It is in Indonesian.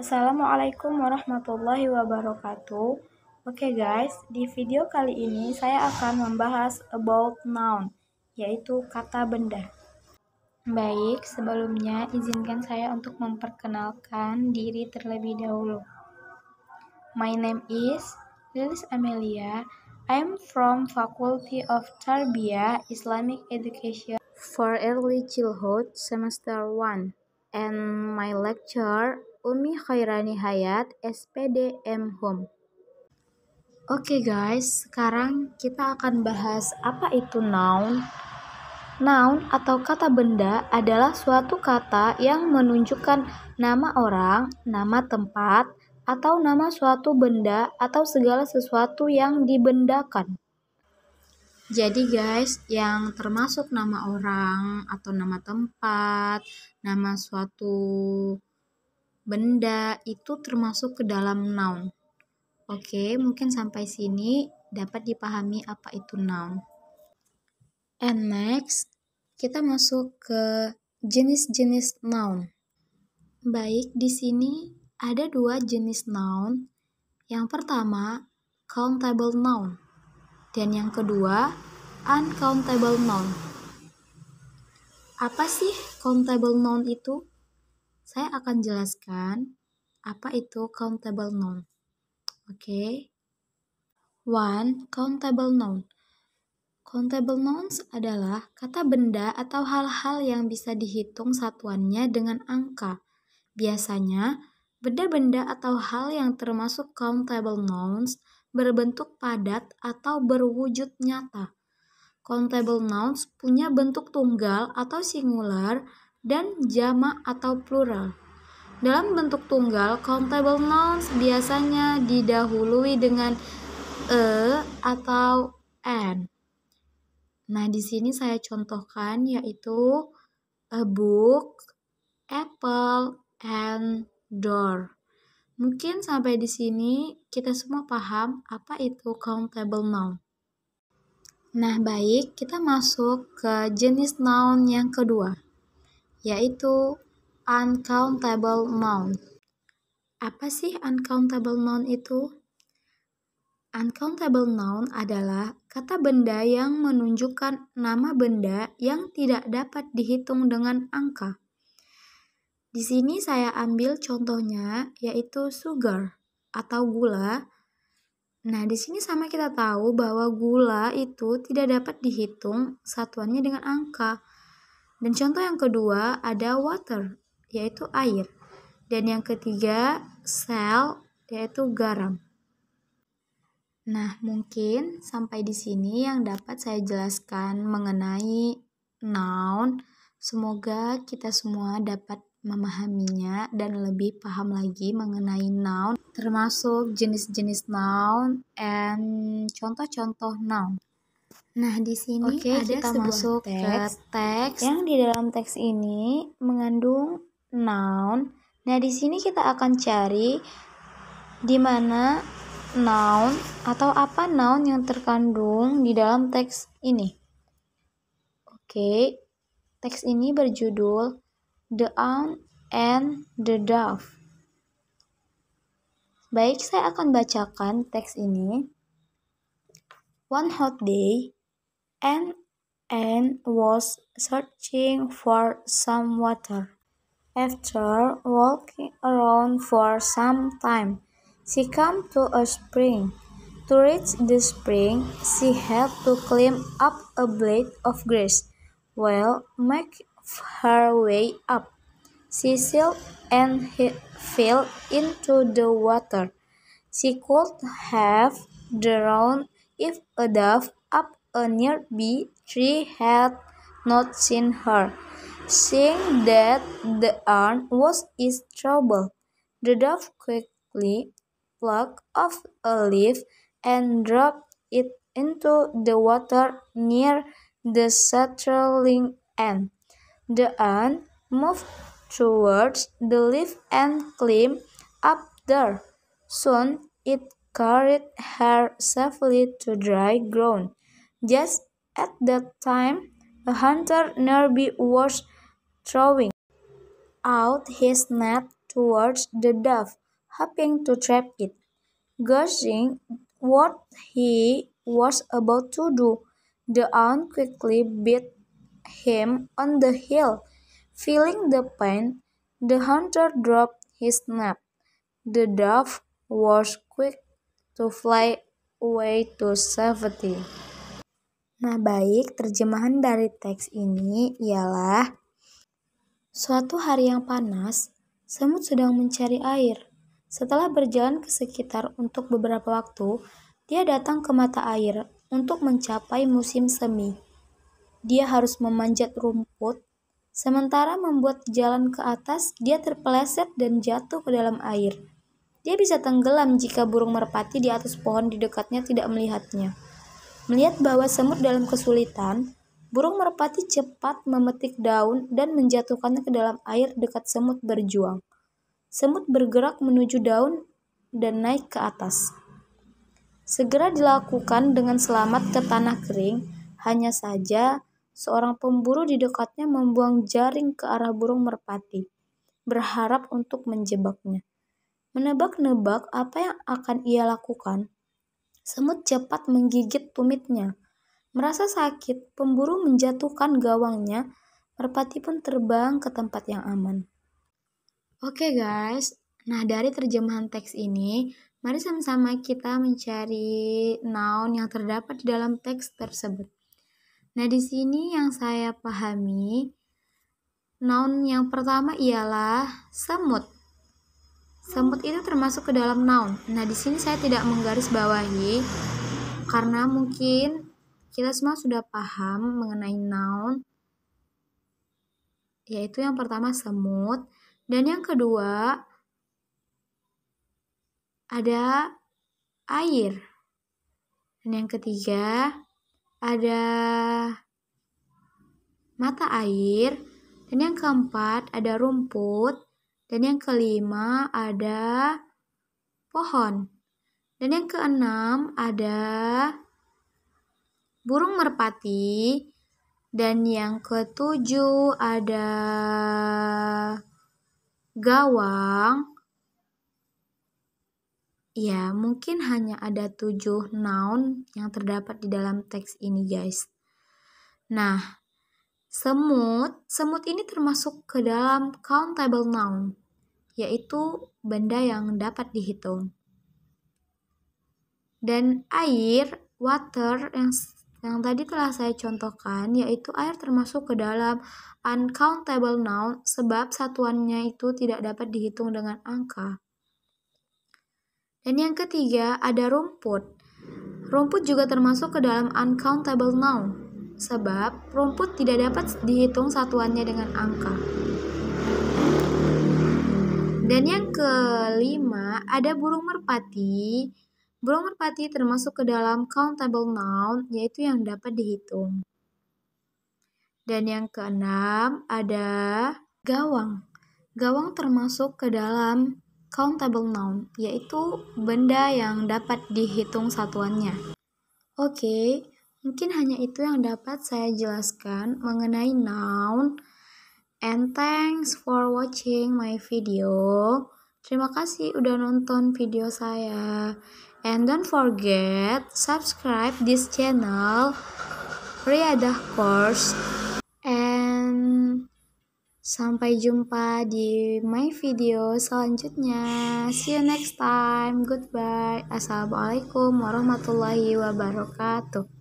Assalamualaikum warahmatullahi wabarakatuh. Oke okay guys, di video kali ini saya akan membahas about noun, yaitu kata benda. Baik, sebelumnya izinkan saya untuk memperkenalkan diri terlebih dahulu. My name is Lilis Amelia. I'm from Faculty of Tarbiyah Islamic Education for Early Childhood Semester 1 and my lecture Umi Khairani Hayat, SPD M Home. Oke okay guys, sekarang kita akan bahas apa itu noun. Noun atau kata benda adalah suatu kata yang menunjukkan nama orang, nama tempat, atau nama suatu benda atau segala sesuatu yang dibendakan. Jadi guys, yang termasuk nama orang atau nama tempat, nama suatu Benda itu termasuk ke dalam noun. Oke, mungkin sampai sini dapat dipahami apa itu noun. And next, kita masuk ke jenis-jenis noun. Baik, di sini ada dua jenis noun. Yang pertama, countable noun. Dan yang kedua, uncountable noun. Apa sih countable noun itu? Saya akan jelaskan apa itu countable noun. Oke. Okay? One, countable noun. Countable nouns adalah kata benda atau hal-hal yang bisa dihitung satuannya dengan angka. Biasanya, benda-benda atau hal yang termasuk countable nouns berbentuk padat atau berwujud nyata. Countable nouns punya bentuk tunggal atau singular dan jama atau plural. Dalam bentuk tunggal, countable nouns biasanya didahului dengan e atau an. Nah, di sini saya contohkan yaitu a book, apple, and door. Mungkin sampai di sini kita semua paham apa itu countable noun. Nah, baik, kita masuk ke jenis noun yang kedua yaitu uncountable noun. Apa sih uncountable noun itu? Uncountable noun adalah kata benda yang menunjukkan nama benda yang tidak dapat dihitung dengan angka. Di sini saya ambil contohnya yaitu sugar atau gula. Nah, di sini sama kita tahu bahwa gula itu tidak dapat dihitung satuannya dengan angka. Dan contoh yang kedua ada water, yaitu air. Dan yang ketiga sel, yaitu garam. Nah, mungkin sampai di sini yang dapat saya jelaskan mengenai noun. Semoga kita semua dapat memahaminya dan lebih paham lagi mengenai noun, termasuk jenis-jenis noun dan contoh-contoh noun. Nah, di sini Oke, ada kita sebuah masuk teks, ke teks yang di dalam teks ini mengandung noun. Nah, di sini kita akan cari di mana noun atau apa noun yang terkandung di dalam teks ini. Oke, teks ini berjudul The Owl and the Dove. Baik, saya akan bacakan teks ini. One hot day, and was searching for some water. After walking around for some time, she came to a spring. To reach the spring, she had to climb up a blade of grass. While making her way up, she slipped and fell into the water. She could have drowned if a dove a nearby tree had not seen her, seeing that the aunt was in trouble. The dove quickly plucked off a leaf and dropped it into the water near the settling end. The ant moved towards the leaf and climbed up there. Soon it carried her safely to dry ground. Just at that time, a hunter nearby was throwing out his net towards the dove, hoping to trap it. Guessing what he was about to do, the aunt quickly beat him on the heel. Feeling the pain, the hunter dropped his net. The dove was quick to fly away to safety. Nah, baik, terjemahan dari teks ini ialah Suatu hari yang panas, semut sedang mencari air. Setelah berjalan ke sekitar untuk beberapa waktu, dia datang ke mata air untuk mencapai musim semi. Dia harus memanjat rumput, sementara membuat jalan ke atas, dia terpeleset dan jatuh ke dalam air. Dia bisa tenggelam jika burung merpati di atas pohon di dekatnya tidak melihatnya. Melihat bahwa semut dalam kesulitan, burung merpati cepat memetik daun dan menjatuhkannya ke dalam air dekat semut berjuang. Semut bergerak menuju daun dan naik ke atas. Segera dilakukan dengan selamat ke tanah kering, hanya saja seorang pemburu di dekatnya membuang jaring ke arah burung merpati, berharap untuk menjebaknya. Menebak-nebak apa yang akan ia lakukan, Semut cepat menggigit tumitnya. Merasa sakit, pemburu menjatuhkan gawangnya. Merpati pun terbang ke tempat yang aman. Oke okay guys, nah dari terjemahan teks ini, mari sama-sama kita mencari noun yang terdapat di dalam teks tersebut. Nah, di sini yang saya pahami, noun yang pertama ialah semut. Semut itu termasuk ke dalam noun. Nah, di sini saya tidak menggarisbawahi karena mungkin kita semua sudah paham mengenai noun yaitu yang pertama semut dan yang kedua ada air. Dan yang ketiga ada mata air dan yang keempat ada rumput dan yang kelima ada pohon. Dan yang keenam ada burung merpati. Dan yang ketujuh ada gawang. Ya, mungkin hanya ada tujuh noun yang terdapat di dalam teks ini, guys. Nah, Semut, semut ini termasuk ke dalam countable noun, yaitu benda yang dapat dihitung. Dan air, water yang yang tadi telah saya contohkan yaitu air termasuk ke dalam uncountable noun sebab satuannya itu tidak dapat dihitung dengan angka. Dan yang ketiga ada rumput. Rumput juga termasuk ke dalam uncountable noun sebab rumput tidak dapat dihitung satuannya dengan angka. Dan yang kelima, ada burung merpati. Burung merpati termasuk ke dalam countable noun, yaitu yang dapat dihitung. Dan yang keenam, ada gawang. Gawang termasuk ke dalam countable noun, yaitu benda yang dapat dihitung satuannya. Oke, okay, Mungkin hanya itu yang dapat saya jelaskan mengenai noun. And thanks for watching my video. Terima kasih udah nonton video saya. And don't forget subscribe this channel Riyadah Course. And sampai jumpa di my video selanjutnya. See you next time. Goodbye. Assalamualaikum warahmatullahi wabarakatuh.